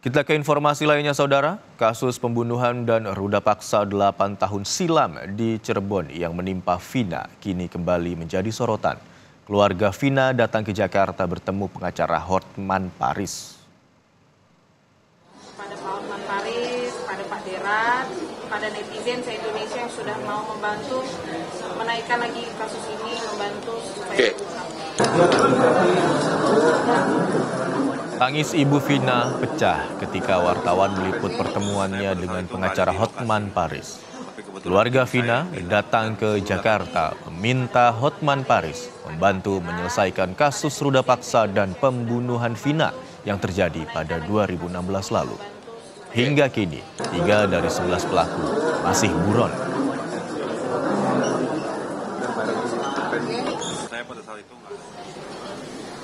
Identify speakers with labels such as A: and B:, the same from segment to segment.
A: Kita ke informasi lainnya saudara, kasus pembunuhan dan ruda paksa 8 tahun silam di Cirebon yang menimpa Vina kini kembali menjadi sorotan. Keluarga Vina datang ke Jakarta bertemu pengacara Hotman Paris.
B: Pada Pak Hotman Paris, pada Pak Derat, pada netizen saya indonesia yang sudah mau membantu menaikkan lagi kasus ini, membantu supaya... Okay.
A: Tangis Ibu Vina pecah ketika wartawan meliput pertemuannya dengan pengacara Hotman Paris. Keluarga Vina datang ke Jakarta meminta Hotman Paris membantu menyelesaikan kasus ruda paksa dan pembunuhan Vina yang terjadi pada 2016 lalu. Hingga kini, tiga dari sebelas pelaku masih buron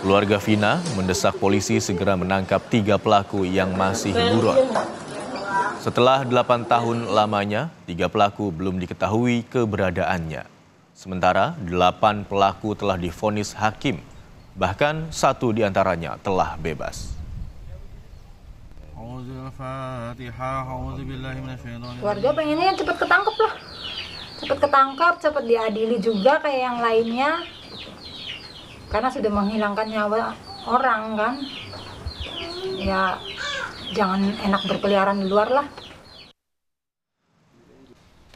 A: Keluarga Vina mendesak polisi segera menangkap tiga pelaku yang masih buron. Setelah delapan tahun lamanya, tiga pelaku belum diketahui keberadaannya. Sementara delapan pelaku telah difonis hakim, bahkan satu di antaranya telah bebas. Warga pengennya cepat ketangkep lah, cepat ketangkap, cepat diadili juga kayak yang lainnya karena sudah menghilangkan nyawa orang kan ya jangan enak berkeliaran di luar lah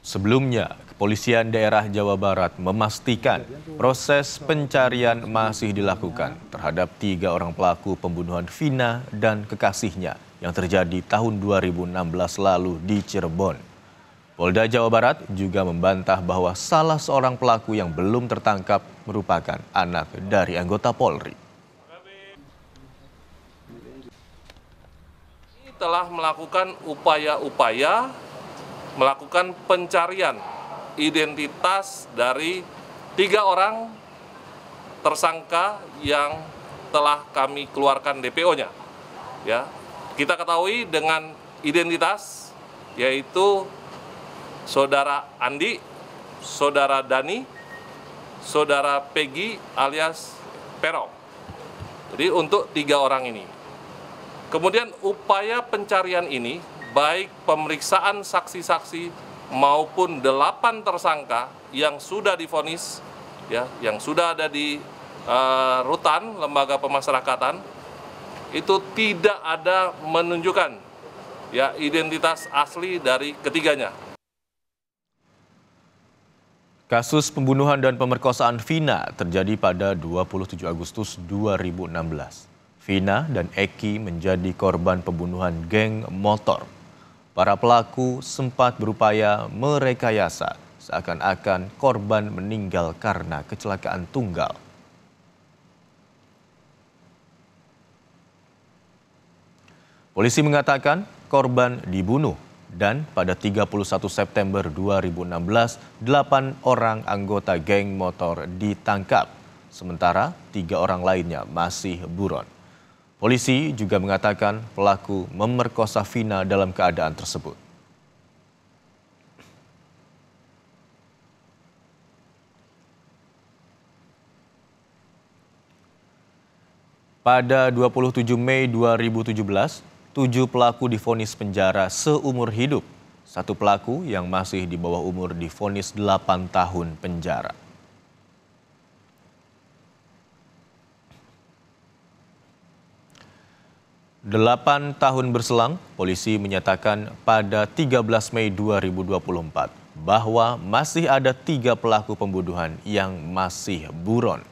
A: Sebelumnya, Kepolisian Daerah Jawa Barat memastikan proses pencarian masih dilakukan terhadap tiga orang pelaku pembunuhan Vina dan kekasihnya yang terjadi tahun 2016 lalu di Cirebon. Polda Jawa Barat juga membantah bahwa salah seorang pelaku yang belum tertangkap merupakan anak dari anggota Polri.
B: Telah melakukan upaya-upaya melakukan pencarian identitas dari tiga orang tersangka yang telah kami keluarkan DPO-nya. Ya, kita ketahui dengan identitas yaitu Saudara Andi, Saudara Dani, Saudara Peggy alias Perok. Jadi untuk tiga orang ini. Kemudian upaya pencarian ini baik pemeriksaan saksi-saksi maupun delapan tersangka yang sudah difonis ya, yang sudah ada di uh, rutan lembaga pemasyarakatan itu tidak ada menunjukkan ya identitas asli dari ketiganya.
A: Kasus pembunuhan dan pemerkosaan Vina terjadi pada 27 Agustus 2016. Vina dan Eki menjadi korban pembunuhan geng motor. Para pelaku sempat berupaya merekayasa seakan-akan korban meninggal karena kecelakaan tunggal. Polisi mengatakan korban dibunuh dan pada 31 September 2016, 8 orang anggota geng motor ditangkap, sementara tiga orang lainnya masih buron. Polisi juga mengatakan pelaku memerkosa Vina dalam keadaan tersebut. Pada 27 Mei 2017, Tujuh pelaku difonis penjara seumur hidup. Satu pelaku yang masih di bawah umur difonis delapan tahun penjara. Delapan tahun berselang, polisi menyatakan pada 13 Mei 2024 bahwa masih ada tiga pelaku pembunuhan yang masih buron.